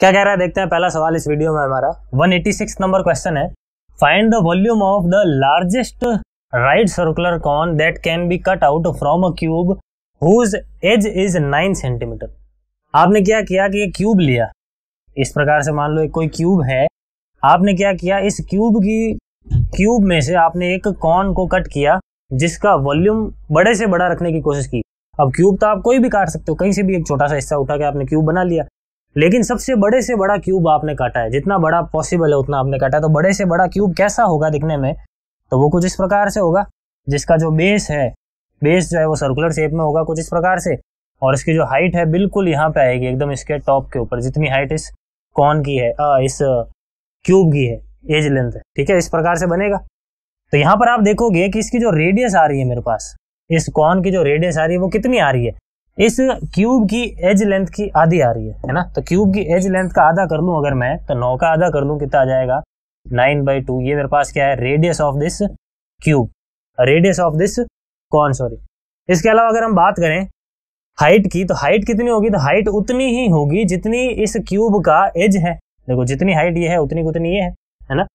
क्या कह रहा है देखते हैं पहला सवाल इस वीडियो में हमारा 186 नंबर क्वेश्चन है find the volume of the largest right circular cone that can be cut out from a cube whose edge is 9 centimetre आपने क्या किया कि ये क्यूब लिया इस प्रकार से मान लो एक कोई क्यूब है आपने क्या किया इस क्यूब की क्यूब में से आपने एक कॉन को कट किया जिसका वॉल्यूम बड़े से बड़ा रखने की कोशिश की अब क्यूब तो आप कोई भी काट सकते हो कहीं से भी एक छोटा सा हिस्सा उठा के आपने क्यूब बना लिया लेकिन सबसे बड़े से बड़ा क्यूब आपने काटा है जितना बड़ा पॉसिबल है उतना आपने काटा है तो बड़े से बड़ा क्यूब कैसा होगा दिखने में तो वो कुछ इस प्रकार से होगा जिसका जो बेस है बेस जो है वो सर्कुलर शेप में होगा कुछ इस प्रकार से और इसकी जो हाइट है बिल्कुल यहाँ पे आएगी एकदम इसके टॉप के ऊपर जितनी हाइट इस कॉन की है आ, इस क्यूब की है एज लेंथ ठीक है इस प्रकार से बनेगा तो यहाँ पर आप देखोगे कि इसकी जो रेडियस आ रही है मेरे पास इस कॉन की जो रेडियस आ रही है वो कितनी आ रही है इस क्यूब की एज लेंथ की आधी आ रही है है ना तो क्यूब की एज लेंथ का आधा कर लूँ अगर मैं तो नौ का आधा कर लूँ कितना आ जाएगा नाइन बाई टू ये मेरे पास क्या है radius of this cube radius of this cone sorry इसके अलावा अगर हम बात करें हाइट की तो हाइट कितनी होगी तो हाइट उतनी ही होगी जितनी इस क्यूब का एज है देखो जितनी हाइट ये है उतनी उतनी ये है है ना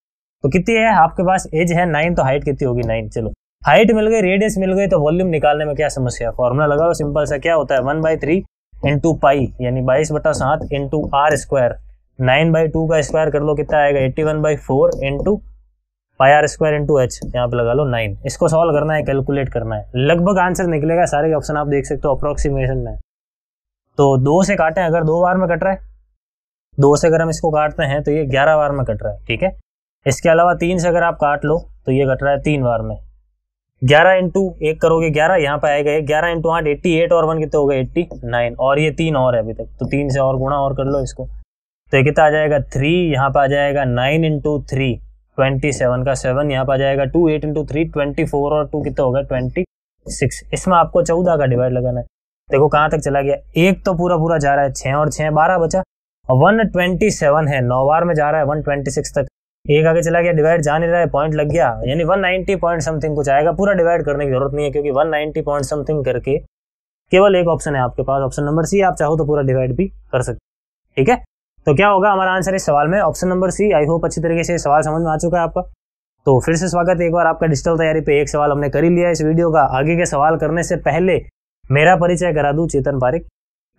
तो कितनी है आपके पास एज है नाइन तो हाइट कितनी होगी नाइन चलो हाइट मिल गई रेडियस मिल गई तो वॉल्यूम निकालने में क्या समस्या फॉर्मूला लगाओ सिंपल सा क्या होता है one by three into pi यानी बाईस बटा सात into r square nine by two का स्क्वायर कर लो कितना आएगा eighty one by four into pi r square into h यहाँ पे लगा लो नाइन इसको सॉल्व करना है कैलकुलेट करना है लगभग आंसर निकलेगा सारे ऑप्शन आप देख सकते हो अप्रोक्सीमेशन में तो दो से काटें अगर दो बार में कट रहा है दो से अगर हम इसको काटते हैं तो ये ग्यारह बार में कट रहा है ठीक है इसके अलावा तीन से अगर आप काट लो तो ये कट रहा है तीन बार में ग्यारह इंटू एक करोगे ग्यारह यहाँ पे आएगा एक ग्यारह इंटू आठ एट्टी एट और वन कितने हो गए एट्टी नाइन और ये तीन और है अभी तक तो तीन से और गुणा और कर लो इसको तो ये कितना आ जाएगा थ्री यहाँ पे आ जाएगा nine into three twenty seven का सेवन यहाँ पे आ जाएगा two eight into three twenty four और टू कितना होगा ट्वेंटी सिक्स इसमें आपको चौदह का डिवाइड लगाना है देखो कहाँ तक चला गया एक तो पूरा पूरा जा रहा है छः और छः बारह बचा और वन ट्वेंटी सेवन है नौ बार में जा रहा है वन ट्वेंटी सिक्स तक एक आगे चला गया डिवाइड जा नहीं रहा है पॉइंट लग गया यानी 190 पॉइंट समथिंग कुछ आएगा पूरा डिवाइड करने की जरूरत नहीं है क्योंकि 190 पॉइंट समथिंग करके केवल एक ऑप्शन है आपके पास ऑप्शन नंबर सी आप चाहो तो पूरा डिवाइड भी कर सकते ठीक है तो क्या होगा हमारा आंसर इस सवाल में option number C I hope अच्छी तरीके से सवाल समझ में आ चुका है आपका तो फिर से स्वागत है एक बार आपका डिजिटल तैयारी पे एक सवाल हमने कर ही लिया इस वीडियो का आगे के सवाल करने से पहले मेरा परिचय करा दू चेतन पारिक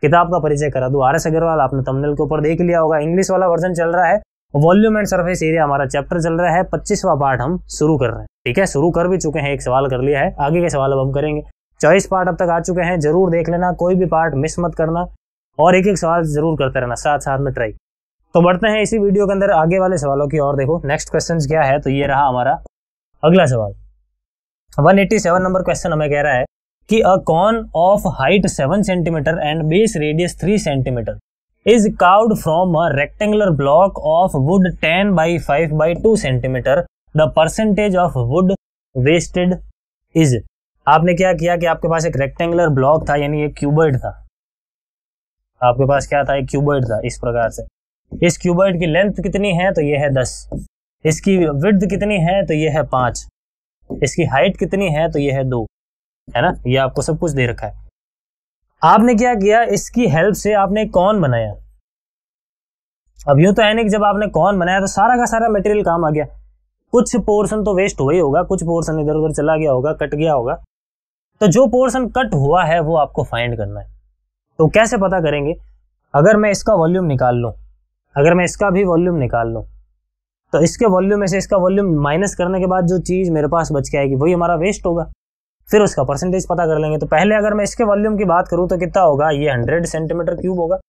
किताब का परिचय करा दू आर एस अग्रवाल आपने तमनेल के ऊपर देख लिया होगा इंग्लिश वाला वर्जन चल रहा है वॉल्यूम एंड सरफेस एरिया हमारा चैप्टर चल रहा है पच्चीसवा पार्ट हम शुरू कर रहे हैं ठीक है शुरू कर भी चुके हैं एक सवाल कर लिया है आगे के सवाल अब हम करेंगे चौबीस पार्ट अब तक आ चुके हैं जरूर देख लेना कोई भी पार्ट मिस मत करना और एक एक सवाल जरूर करते रहना साथ साथ में ट्राई तो बढ़ते हैं इसी वीडियो के अंदर आगे वाले सवालों की और देखो नेक्स्ट क्वेश्चन क्या है तो ये रहा हमारा अगला सवाल 187 नंबर क्वेश्चन हमें कह रहा है कि a cone of height 7 centimetre and base radius 3 centimetre is carved from a rectangular block of wood 10 by 5 by 2 centimetre the percentage of wood wasted is आपने क्या किया कि आपके पास एक रेक्टेंगुलर ब्लॉक था यानी एक क्यूबर्ड था आपके पास क्या था एक क्यूबर्ड था इस प्रकार से इस क्यूबर्ड की लेंथ कितनी है तो ये है दस इसकी विड्थ कितनी है तो ये है पाँच इसकी हाइट कितनी है तो ये है दो है ना ये आपको सब कुछ दे रखा है आपने क्या किया इसकी हेल्प से आपने कौन बनाया अब यूं तो है नहीं कि जब आपने कौन बनाया तो सारा का सारा मटेरियल काम आ गया कुछ पोर्शन तो वेस्ट हुआ ही होगा कुछ पोर्शन इधर उधर चला गया होगा कट गया होगा तो जो पोर्शन कट हुआ है वो आपको फाइंड करना है तो कैसे पता करेंगे अगर मैं इसका वॉल्यूम निकाल लूँ अगर मैं इसका भी वॉल्यूम निकाल लूँ तो इसके वॉल्यूम में से इसका वॉल्यूम माइनस करने के बाद जो चीज़ मेरे पास बच के आएगी वही हमारा वेस्ट होगा फिर उसका परसेंटेज पता कर लेंगे तो पहले अगर मैं इसके वॉल्यूम की बात करूं तो कितना होगा ये हंड्रेड सेंटीमीटर क्यूब होगा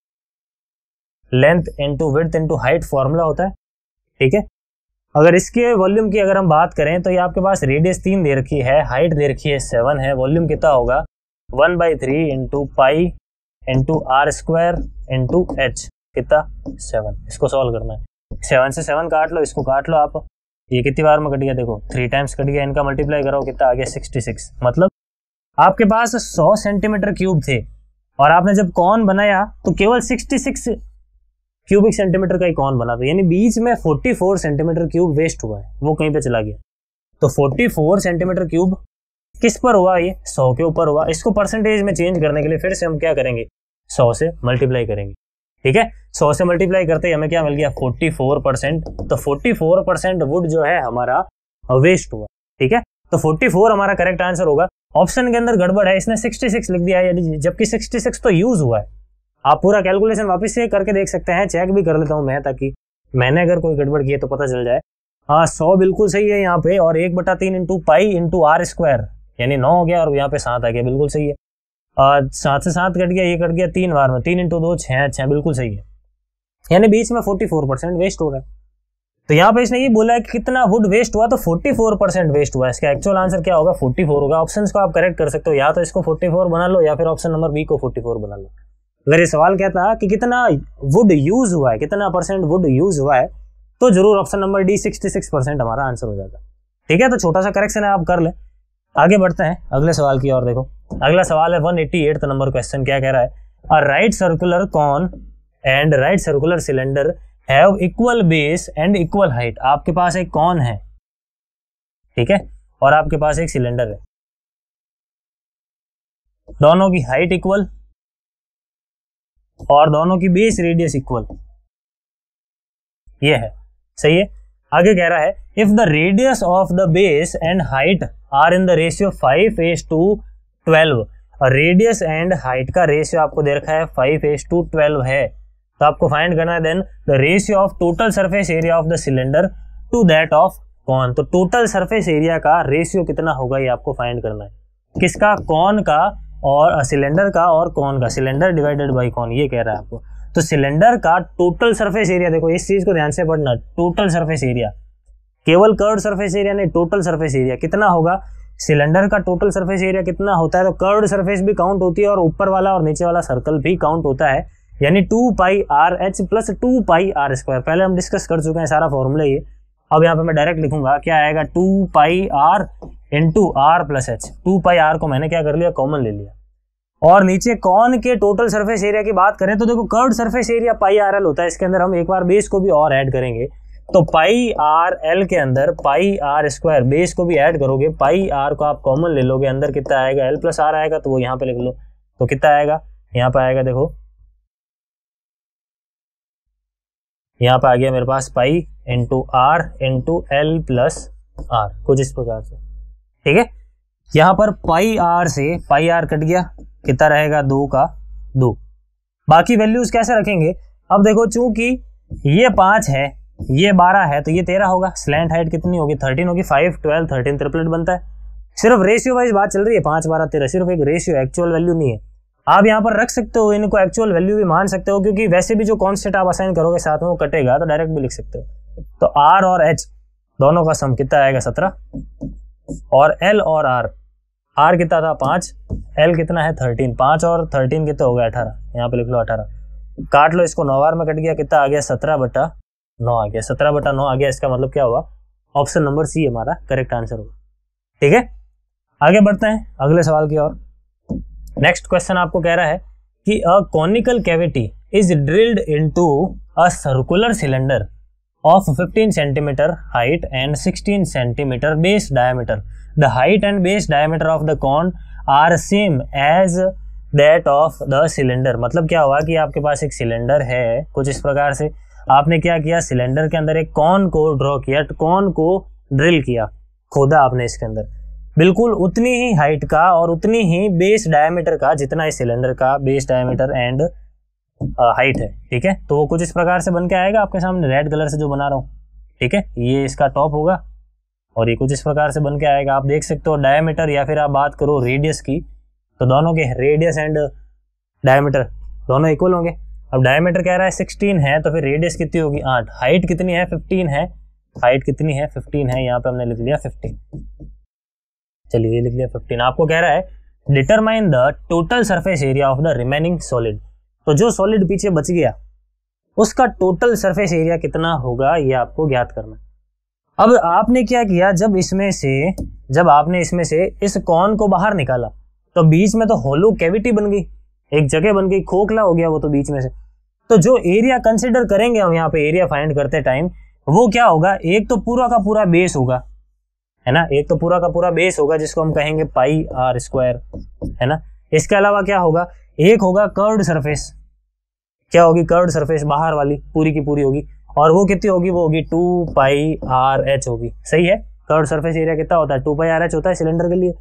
length into width into height formula होता है ठीक है अगर इसके वॉल्यूम की अगर हम बात करें तो ये आपके पास रेडियस तीन दे रखी है हाइट दे रखी है सेवन है वॉल्यूम कितना होगा one by three into pi into r square into h कितना सेवन इसको सॉल्व करना है सेवन से सेवन काट लो इसको काट लो आप ये कितनी बार में कट गया देखो थ्री टाइम्स कट गया इनका मल्टीप्लाई करो कितना आ गया सिक्सटी सिक्स मतलब आपके पास सौ सेंटीमीटर क्यूब थे और आपने जब कॉन बनाया तो केवल सिक्सटी सिक्स क्यूबिक सेंटीमीटर का ही कॉन बना था यानी बीच में forty four centimetre cube waste हुआ है वो कहीं पे चला गया तो फोर्टी फोर सेंटीमीटर क्यूब किस पर हुआ ये सौ के ऊपर हुआ इसको परसेंटेज में चेंज करने के लिए फिर से हम क्या करेंगे सौ से मल्टीप्लाई करेंगे ठीक है सौ से मल्टीप्लाई करते हमें क्या मिल गया फोर्टी फोर परसेंट तो फोर्टी फोर परसेंट वुड जो है हमारा वेस्ट हुआ ठीक है तो फोर्टी फोर हमारा करेक्ट आंसर होगा ऑप्शन के अंदर गड़बड़ है इसने सिक्सटी सिक्स लिख दिया है जबकि सिक्सटी सिक्स तो यूज हुआ है आप पूरा कैलकुलेशन वापस से करके देख सकते हैं चेक भी कर लेता हूँ मैं ताकि मैंने अगर कोई गड़बड़ की है तो पता चल जाए हाँ सौ बिल्कुल सही है यहाँ पे और एक बटा तीन into pi into r square यानी नौ हो गया और यहाँ पे सात आ गया बिल्कुल सही है और सात से सात कट गया ये कट गया तीन बार में तीन इंटू दो छः छः बिल्कुल सही है यानी बीच में फोर्टी फोर परसेंट वेस्ट हो रहा है तो यहाँ पे इसने ये बोला है कि कितना वुड वेस्ट हुआ तो फोर्टी फोर परसेंट वेस्ट हुआ इसका एक्चुअल आंसर क्या होगा फोर्टी फोर होगा ऑप्शन को आप करेक्ट कर सकते हो या तो इसको फोर्टी फोर बना लो या फिर ऑप्शन नंबर बी को फोर्टी फोर बना लो अगर ये सवाल क्या था कि कितना वुड यूज हुआ है कितना परसेंट वुड यूज हुआ है तो जरूर option number D sixty six percent हमारा आंसर हो जाता ठीक है तो छोटा सा करेक्शन है आप कर ले आगे बढ़ते हैं अगले सवाल की ओर देखो अगला सवाल है वन एट नंबर क्वेश्चन क्या कह रहा है a right circular cone and right circular cylinder have equal base and equal height आपके पास एक कॉन है ठीक है और आपके पास एक सिलेंडर है दोनों की हाइट इक्वल और दोनों की बेस रेडियस इक्वल ये है सही है आगे कह रहा है if the radius of the base and height are in the ratio five is to twelve radius and height का रेशियो आपको दे रखा है फाइव एस टू ट्वेल्व है तो आपको फाइंड करना है then the ratio of total surface area of the cylinder to that of cone तो टोटल सरफेस एरिया का रेशियो कितना होगा ये आपको फाइंड करना है किसका कॉन का और सिलेंडर का और कॉन का सिलेंडर डिवाइडेड बाई कॉन ये कह रहा है आपको तो सिलेंडर का टोटल सरफेस एरिया देखो इस चीज को ध्यान से पढ़ना टोटल सरफेस एरिया केवल कर्व सरफेस एरिया नहीं टोटल सरफेस एरिया कितना होगा सिलेंडर का टोटल सरफेस एरिया कितना होता है तो कर्ड सरफेस भी काउंट होती है और ऊपर वाला और नीचे वाला सर्कल भी काउंट होता है यानी two pi r h plus two pi r square पहले हम डिस्कस कर चुके हैं सारा फॉर्मूला ये अब यहाँ पे मैं डायरेक्ट लिखूंगा क्या आएगा two pi r into r plus h two pi r को मैंने क्या कर लिया कॉमन ले लिया और नीचे कॉन के टोटल सरफेस एरिया की बात करें तो देखो curved surface area pi r l होता है इसके अंदर हम एक बार बेस को भी और एड करेंगे तो पाई आर एल के अंदर पाई आर स्क्वायर बेस को भी ऐड करोगे पाई आर को आप कॉमन ले लोगे अंदर कितना आएगा एल प्लस आर आएगा तो वो यहाँ पे लिख लो तो कितना आएगा यहाँ पे आएगा देखो यहाँ पे आ गया मेरे पास pi into r into l plus r कुछ इस प्रकार से ठीक है यहाँ पर पाई आर से पाई आर कट गया कितना रहेगा दो का दो बाकी वैल्यूज कैसे रखेंगे अब देखो चूंकि ये पांच है ये बारह है तो ये तेरह होगा स्लैंड हाइट कितनी होगी थर्टीन होगी फाइव ट्वेल्व थर्टीन ट्रिपलेट बनता है सिर्फ रेशियो वाइज बात चल रही है पाँच बारह तेरह सिर्फ एक रेशियो एक्चुअल वैल्यू नहीं है आप यहाँ पर रख सकते हो इनको एक्चुअल वैल्यू भी मान सकते हो क्योंकि वैसे भी जो कॉन्स्टेंट आप असाइन करोगे साथ में वो कटेगा तो डायरेक्ट भी लिख सकते हो तो आर और एच दोनों का सम कितना आएगा सत्रह और एल और आर आर कितना था पाँच एल कितना है थर्टीन पाँच और थर्टीन कितना हो गया अठारह यहाँ पे लिख लो अठारह काट लो इसको नौवार में कट गया कितना आ गया सत्रह बटा नौ आ गया सत्रह बटा नौ आ गया इसका मतलब क्या हुआ ऑप्शन नंबर सी हमारा करेक्ट आंसर होगा ठीक है आगे बढ़ते हैं अगले सवाल की ओर नेक्स्ट क्वेश्चन आपको कह रहा है कि a conical cavity is drilled into a circular cylinder of 15 centimetre height and 16 centimetre base diameter the height and base diameter of the cone are same as that of the cylinder मतलब क्या हुआ कि आपके पास एक cylinder है कुछ इस प्रकार से आपने क्या किया सिलेंडर के अंदर एक कॉन को ड्रॉ किया कॉन को ड्रिल किया खोदा आपने इसके अंदर बिल्कुल उतनी ही हाइट का और उतनी ही बेस डायमीटर का जितना इस सिलेंडर का बेस डायमीटर एंड हाइट है ठीक है तो वो कुछ इस प्रकार से बन के आएगा आपके सामने रेड कलर से जो बना रहा हूँ ठीक है ये इसका टॉप होगा और ये कुछ इस प्रकार से बन के आएगा आप देख सकते हो डायमीटर या फिर आप बात करो रेडियस की तो दोनों के रेडियस एंड डायमीटर दोनों इक्वल होंगे अब डायमीटर कह रहा है सिक्सटीन है तो फिर रेडियस कितनी होगी आठ हाइट कितनी है फिफ्टीन है हाइट कितनी है फिफ्टीन है यहाँ पे हमने लिख लिया फिफ्टीन चलिए लिख लिया फिफ्टीन आपको कह रहा है determine the total surface area of the remaining solid तो जो सॉलिड पीछे बच गया उसका टोटल सरफेस एरिया कितना होगा ये आपको ज्ञात करना अब आपने क्या किया जब इसमें से जब आपने इसमें से इस कॉन को बाहर निकाला तो बीच में तो होलो कैविटी बन गई एक जगह बन गई खोखला हो गया वो तो बीच में से तो जो एरिया कंसिडर करेंगे हम यहाँ पे एरिया फाइंड करते टाइम वो क्या होगा एक तो पूरा का पूरा बेस होगा है ना एक तो पूरा का पूरा बेस होगा जिसको हम कहेंगे पाई आर स्क्वायर है ना इसके अलावा क्या होगा एक होगा कर्ड सरफेस क्या होगी कर्ड सरफेस बाहर वाली पूरी की पूरी होगी और वो कितनी होगी वो होगी टू पाई आर एच होगी सही है कर्ड सरफेस एरिया कितना होता है टू पाई आर एच होता है सिलेंडर के लिए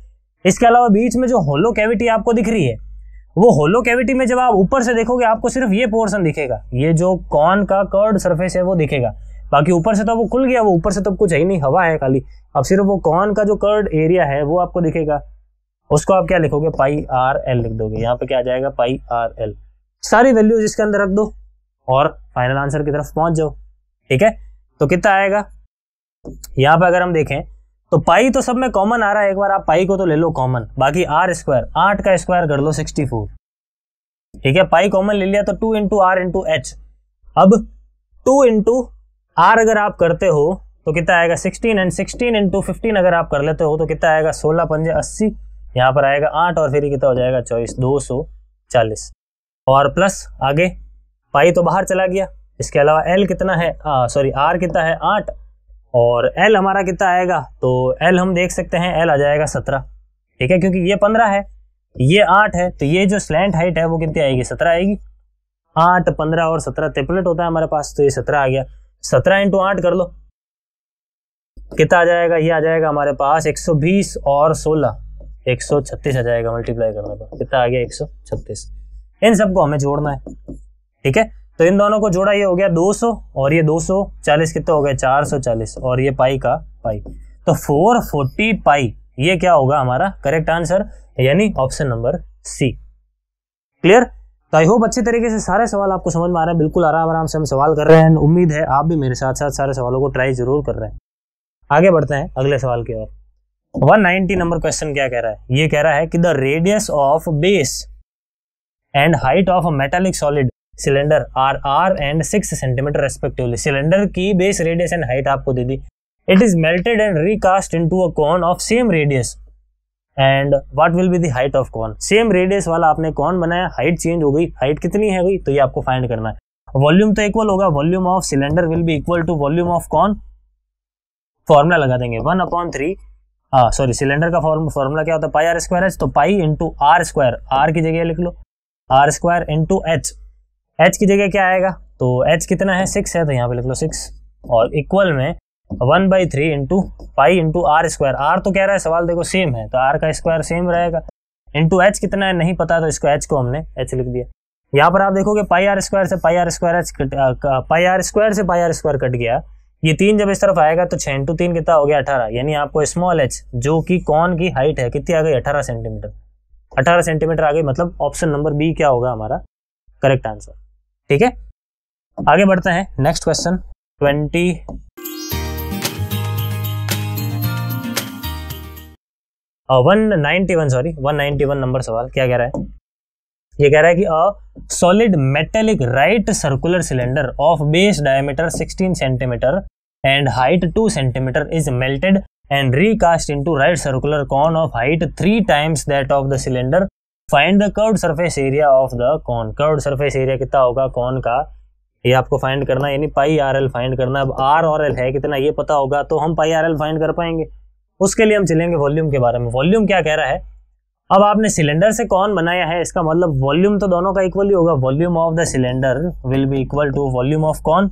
इसके अलावा बीच में जो होलो कैविटी आपको दिख रही है वो होलो कैविटी में जब आप ऊपर से देखोगे आपको सिर्फ ये पोर्सन दिखेगा ये जो कॉन का कर्ड सरफेस है वो दिखेगा बाकी ऊपर से तो वो खुल गया वो ऊपर से तो कुछ है ही नहीं हवा है खाली अब सिर्फ वो कॉन का जो कर्ड एरिया है वो आपको दिखेगा उसको आप क्या लिखोगे पाई आर एल लिख दोगे यहाँ पे क्या आ जाएगा पाई आर एल सारी वैल्यूज इसके अंदर रख दो और फाइनल आंसर की तरफ पहुंच जाओ ठीक है तो कितना आएगा यहाँ पे अगर हम देखें तो पाई तो सब में कॉमन आ रहा है एक बार आप पाई को तो ले लो कॉमन बाकी आर स्क्वायर आठ का स्क्वायर कर लो सिक्सटी फोर ठीक है पाई कॉमन ले लिया तो two into r into h अब टू इंटू आर अगर आप करते हो तो कितना आएगा sixteen and sixteen into fifteen अगर आप कर लेते हो तो कितना आएगा सोलह पंजे अस्सी यहाँ पर आएगा आठ और फिर कितना हो जाएगा चौबीस दो सौ चालीस और प्लस आगे पाई तो बाहर चला गया इसके अलावा एल कितना है सॉरी आर कितना है आठ और एल हमारा कितना आएगा तो एल हम देख सकते हैं एल आ जाएगा सत्रह ठीक है क्योंकि ये पंद्रह है ये आठ है तो ये जो स्लैंट हाइट है वो कितनी आएगी सत्रह आएगी आठ पंद्रह और सत्रह ट्रिपलेट होता है हमारे पास तो ये सत्रह आ गया सत्रह इंटू आठ कर लो कितना आ जाएगा ये आ जाएगा हमारे पास एक सौ बीस और सोलह एक सौ छत्तीस आ जाएगा मल्टीप्लाई करने पर कितना आ गया एक सौ छत्तीस इन सबको हमें जोड़ना है ठीक है तो इन दोनों को जोड़ा ये हो गया 200 और ये 240 कितना हो गया 440 और ये पाई का पाई तो 440 पाई ये क्या होगा हमारा करेक्ट आंसर यानी ऑप्शन नंबर सी क्लियर तो आई होप अच्छे तरीके से सारे सवाल आपको समझ में आ रहे हैं बिल्कुल आराम आराम से हम सवाल कर रहे हैं उम्मीद है आप भी मेरे साथ साथ सारे सवालों को ट्राई जरूर कर रहे हैं आगे बढ़ते हैं अगले सवाल की ओर 190 नंबर क्वेश्चन क्या कह रहा है ये कह रहा है कि the radius of base and height of a metallic solid cylinder are r and six centimetre respectively cylinder की बेस रेडियस एंड हाइट आपको दे दी it is melted and recast into a cone of same radius and what will be the height of cone same radius वाला आपने cone बनाया height change हो गई height कितनी है गई तो ये आपको फाइंड करना है वॉल्यूम तो इक्वल होगा volume of cylinder will be equal to volume of cone formula लगा देंगे one upon three sorry cylinder का फॉर्मूला क्या होता है पाई आर स्क्वायर एच तो pi into r square r की जगह लिख लो r square into h h की जगह क्या आएगा तो एच कितना है सिक्स है तो यहाँ पे लिख लो सिक्स और इक्वल में one by three into pi into r square r तो कह रहा है सवाल देखो सेम है तो आर का स्क्वायर सेम रहेगा इंटू एच कितना है नहीं पता तो इसको एच को हमने एच लिख दिया यहाँ पर आप देखोगे पाई आर स्क्वायर से pi r square h pi r square से पाई आर स्क्वायर कट गया ये तीन जब इस तरफ आएगा तो छः इंटू तीन कितना हो गया अठारह यानी आपको स्मॉल एच जो कि कौन की हाइट है कितनी आ गई अठारह सेंटीमीटर अठारह सेंटीमीटर आ गई मतलब ऑप्शन नंबर बी क्या होगा हमारा करेक्ट आंसर ठीक है आगे बढ़ते हैं next question twenty one ninety one sorry one ninety one number सवाल क्या कह रहा है ये कह रहा है कि a solid metallic right circular cylinder of base diameter 16 centimetre and height 2 centimetre is melted and recast into right circular cone of height three times that of the cylinder find the curved surface area of the cone curved surface area कितना होगा cone का ये आपको find करना यानी पाई r L find करना अब are और एल है कितना ये पता होगा तो हम पाई आर एल फाइंड कर पाएंगे उसके लिए हम चलेंगे वॉल्यूम के बारे में वॉल्यूम क्या कह रहा है अब आपने सिलेंडर से कौन बनाया है इसका मतलब वॉल्यूम तो दोनों का इक्वल ही होगा volume of the cylinder will be equal to volume of cone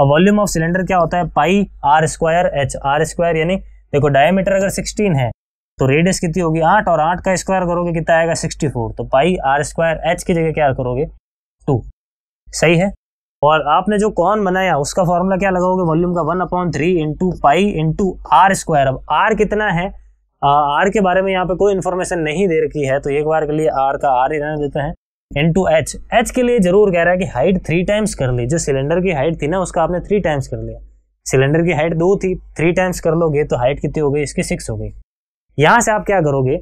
और वॉल्यूम ऑफ सिलेंडर क्या होता है pi r square h r square यानी देखो डायमीटर अगर 16 है तो रेडियस कितनी होगी आठ और आठ का स्क्वायर करोगे कितना आएगा सिक्सटी फोर तो पाई आर स्क्वायर एच की जगह क्या करोगे टू सही है और आपने जो कॉन बनाया उसका फॉर्मूला क्या लगाओगे वॉल्यूम का one upon three into pi into r square अब आर कितना है आर के बारे में यहाँ पे कोई इन्फॉर्मेशन नहीं दे रखी है तो एक बार के लिए आर का आर ही रहने देते हैं इंटू एच एच के लिए जरूर कह रहा है कि हाइट थ्री टाइम्स कर ली जो सिलेंडर की हाइट थी ना उसका आपने थ्री टाइम्स कर लिया सिलेंडर की हाइट दो थी थ्री टाइम्स कर लोगे तो हाइट कितनी हो गई इसकी सिक्स हो गई यहां से आप क्या करोगे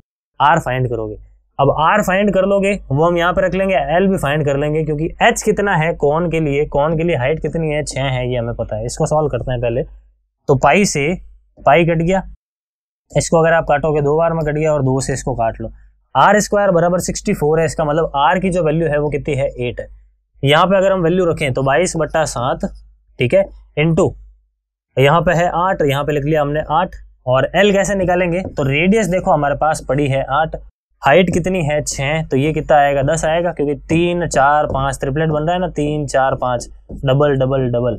आर फाइंड करोगे अब आर फाइंड कर लोगे वो हम यहाँ पे रख लेंगे एल भी फाइंड कर लेंगे क्योंकि एच कितना है कौन के लिए कौन के लिए हाइट कितनी है छः है ये हमें पता है इसको सॉल्व करते हैं पहले तो पाई से पाई कट गया इसको अगर आप काटोगे दो बार में कट गया और दो से इसको काट लो आर स्क्वायर बराबर सिक्सटी फोर है इसका मतलब आर की जो वैल्यू है वो कितनी है एट है यहाँ पे अगर हम वैल्यू रखें तो बाईस बट्टा सात ठीक है इंटू यहाँ पे है आठ यहाँ पे लिख लिया हमने आठ और एल कैसे निकालेंगे तो रेडियस देखो हमारे पास पड़ी है आठ हाइट कितनी है छः तो ये कितना आएगा दस आएगा क्योंकि तीन चार पाँच ट्रिपलेट बन रहा है ना तीन चार पाँच डबल डबल डबल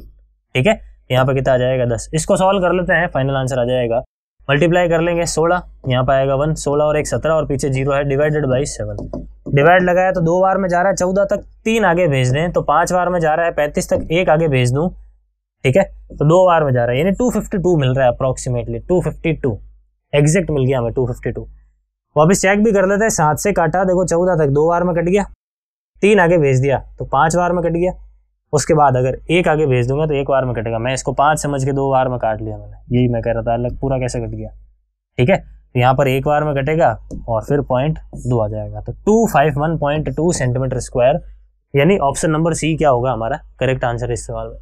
ठीक है यहाँ पर कितना आ जाएगा दस इसको सॉल्व कर लेते हैं फाइनल आंसर आ जाएगा मल्टीप्लाई कर लेंगे सोलह यहाँ पर आएगा वन सोलह और एक सत्रह और पीछे जीरो है डिवाइडेड बाई सेवन डिवाइड लगाया तो दो बार में जा रहा है चौदह तक तीन आगे भेज दें तो पाँच बार में जा रहा है पैंतीस तक एक आगे भेज दूँ ठीक है तो दो बार में जा रहा है यानी 252 मिल रहा है अप्रोक्सीमेटली 252 एग्जैक्ट मिल गया हमें 252 वापिस चेक भी कर लेते हैं सात से काटा देखो चौदह तक दो बार में कट गया तीन आगे भेज दिया तो पाँच बार में कट गया उसके बाद अगर एक आगे भेज दूंगा तो एक बार में कटेगा मैं इसको पाँच समझ के दो बार में काट लिया मैंने यही मैं कह रहा था अलग पूरा कैसे कट गया ठीक है तो यहाँ पर एक बार में कटेगा और फिर पॉइंट दो आ जाएगा तो two five one point two centimetre square यानी ऑप्शन नंबर सी क्या होगा हमारा करेक्ट आंसर इस सवाल में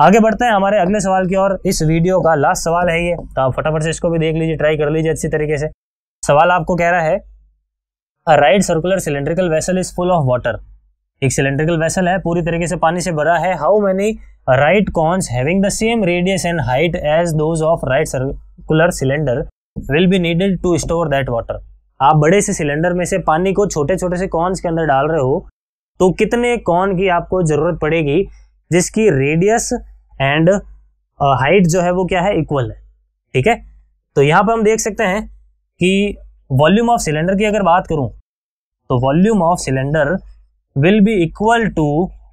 आगे बढ़ते हैं हमारे अगले सवाल की ओर इस वीडियो का लास्ट सवाल है ये तो आप फटाफट से इसको भी देख लीजिए ट्राई कर लीजिए अच्छी तरीके से सवाल आपको कह रहा है a right circular cylindrical vessel is full of water एक सिलेंड्रिकल वेसल है पूरी तरीके से पानी से भरा है how many right cones having the same radius and height as those of right circular cylinder will be needed to store that water आप बड़े से सिलेंडर में से पानी को छोटे छोटे से कॉन्स के अंदर डाल रहे हो तो कितने कॉन की आपको ज़रूरत पड़ेगी जिसकी रेडियस एंड हाइट जो है वो क्या है इक्वल है ठीक है तो यहां पर हम देख सकते हैं कि वॉल्यूम ऑफ सिलेंडर की अगर बात करूं तो volume of cylinder will be equal to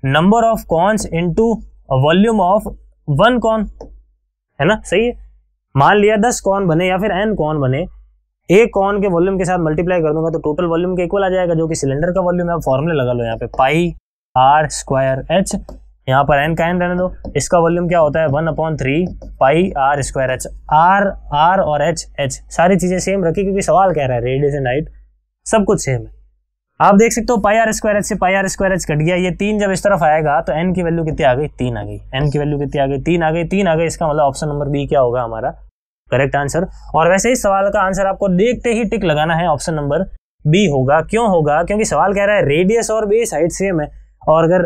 number of cones to volume of one cone है ना सही है मान लिया दस कॉन बने या फिर एन कॉन बने एक कॉन के वॉल्यूम के साथ मल्टीप्लाई कर दूंगा तो टोटल वॉल्यूम के इक्वल आ जाएगा जो कि सिलेंडर का वॉल्यूम है फॉर्मूले लगा लो यहाँ पे पाई आर स्क्वायर एच यहाँ पर एन का एन रहने दो इसका वॉल्यूम क्या होता है one upon three pi r square h r r और एच एच सारी चीज़ें सेम रखी क्योंकि सवाल कह रहा है रेडिएशन हाइट सब कुछ सेम है आप देख सकते हो पाई आर स्क्वायर एच से pi r square h cut गया ये तीन जब इस तरफ आएगा तो एन की वैल्यू कितनी आ गई तीन आ गई एन की वैल्यू कितनी आ गई तीन आ गई तीन आ गई इसका मतलब ऑप्शन नंबर बी क्या होगा हमारा करेक्ट आंसर और वैसे ही सवाल का आंसर आपको देखते ही टिक लगाना है ऑप्शन नंबर बी होगा क्यों होगा क्योंकि सवाल कह रहा है रेडियस और बेस हाइट सेम है और अगर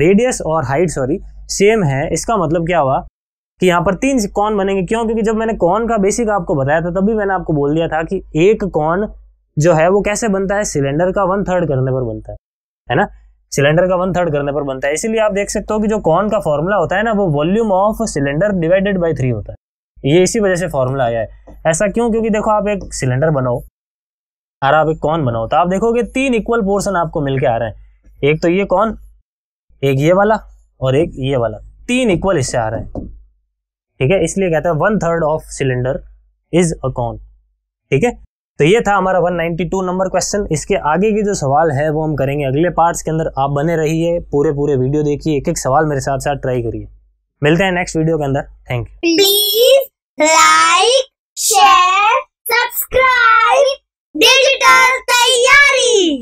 रेडियस और हाइट सॉरी सेम है इसका मतलब क्या हुआ कि यहाँ पर तीन कौन बनेंगे क्यों क्योंकि जब मैंने कौन का बेसिक आपको बताया था तभी मैंने आपको बोल दिया था कि एक कौन जो है वो कैसे बनता है सिलेंडर का वन थर्ड करने पर बनता है है ना सिलेंडर का वन थर्ड करने पर बनता है इसीलिए आप देख सकते हो कि जो कॉन का फॉर्मूला होता है ना वो volume of cylinder divided by three होता है ये इसी वजह से फॉर्मूला आया है ऐसा क्यों क्योंकि देखो आप एक सिलेंडर बनाओ और आप एक कॉन बनाओ तो आप देखोगे तीन इक्वल पोर्सन आपको मिलकर आ रहे हैं एक तो ये कौन एक ये वाला और एक ये वाला तीन इक्वल हिस्से आ रहे हैं ठीक है इसलिए कहते हैं one third of cylinder is a cone ठीक है तो ये था हमारा 192 नंबर क्वेश्चन इसके आगे की जो सवाल है वो हम करेंगे अगले पार्ट्स के अंदर आप बने रहिए पूरे पूरे वीडियो देखिए एक एक सवाल मेरे साथ साथ ट्राई करिए मिलते हैं नेक्स्ट वीडियो के अंदर thank you please like share subscribe digital तैयारी